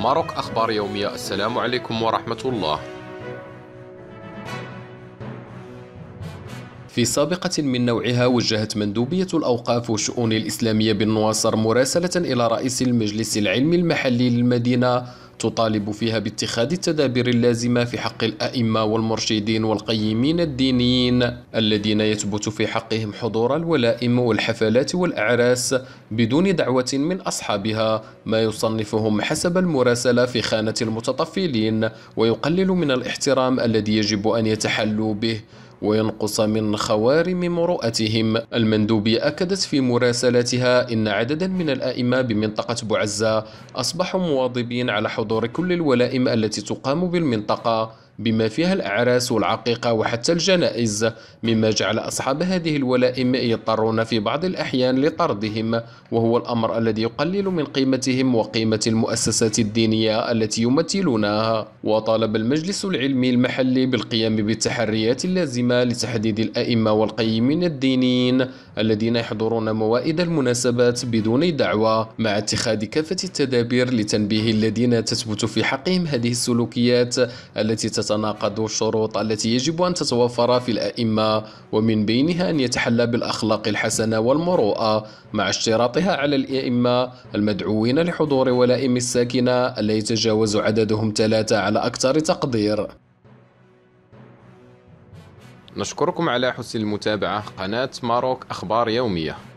ماروك أخبار يومية السلام عليكم ورحمة الله في سابقة من نوعها وجهت مندوبية الأوقاف والشؤون الإسلامية بالنواصر مراسلة إلى رئيس المجلس العلمي المحلي للمدينة تطالب فيها باتخاذ التدابير اللازمة في حق الأئمة والمرشدين والقيمين الدينيين الذين يثبت في حقهم حضور الولائم والحفلات والأعراس بدون دعوة من أصحابها ما يصنفهم حسب المراسلة في خانة المتطفلين ويقلل من الاحترام الذي يجب أن يتحلوا به وينقص من خوارم مروءتهم المندوبية أكدت في مراسلاتها إن عددا من الأئمة بمنطقة بوعزة أصبحوا مواظبين على حضور كل الولائم التي تقام بالمنطقة بما فيها الأعراس والعقيقة وحتى الجنائز مما جعل أصحاب هذه الولائم يضطرون في بعض الأحيان لطردهم وهو الأمر الذي يقلل من قيمتهم وقيمة المؤسسات الدينية التي يمثلونها وطالب المجلس العلمي المحلي بالقيام بالتحريات اللازمة لتحديد الأئمة والقيمين الدينيين الذين يحضرون موائد المناسبات بدون دعوة مع اتخاذ كافة التدابير لتنبيه الذين تثبت في حقهم هذه السلوكيات التي تتناقض الشروط التي يجب أن تتوفر في الأئمة ومن بينها أن يتحلى بالأخلاق الحسنة والمروءة مع اشتراطها على الأئمة المدعوين لحضور ولائم الساكنة لا يتجاوز عددهم ثلاثة على أكثر تقدير نشكركم على حسن المتابعة قناة ماروك أخبار يومية